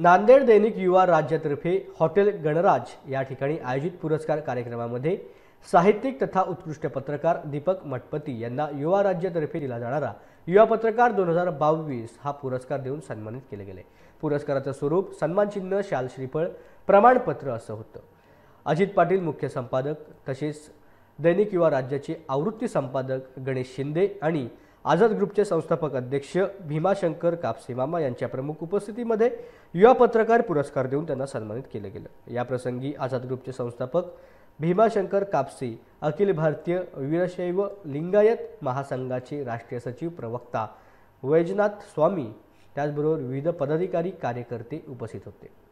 नांदेड दैनिक युवा राज्यातर्फे हॉटेल गणराज या ठिकाणी आयोजित पुरस्कार कार्यक्रमामध्ये साहित्यिक तथा उत्कृष्ट पत्रकार दीपक मटपती यांना युवा राज्यातर्फे दिला जाणारा युवा पत्रकार दोन हजार बावीस हा पुरस्कार देऊन सन्मानित केले गेले पुरस्काराचं स्वरूप सन्मानचिन्ह श्रीफळ प्रमाणपत्र असं होतं अजित पाटील मुख्य संपादक तसेच दैनिक युवा राज्याचे आवृत्ती संपादक गणेश शिंदे आणि आझाद ग्रुपचे संस्थापक अध्यक्ष भीमाशंकर कापसे मामा यांच्या प्रमुख उपस्थितीमध्ये युवा पत्रकार पुरस्कार देऊन त्यांना सन्मानित केलं गेलं याप्रसंगी आझाद ग्रुपचे संस्थापक भीमाशंकर कापसे अखिल भारतीय वीरशैव लिंगायत महासंघाचे राष्ट्रीय सचिव प्रवक्ता वैजनाथ स्वामी त्याचबरोबर विविध पदाधिकारी कार्यकर्ते उपस्थित होते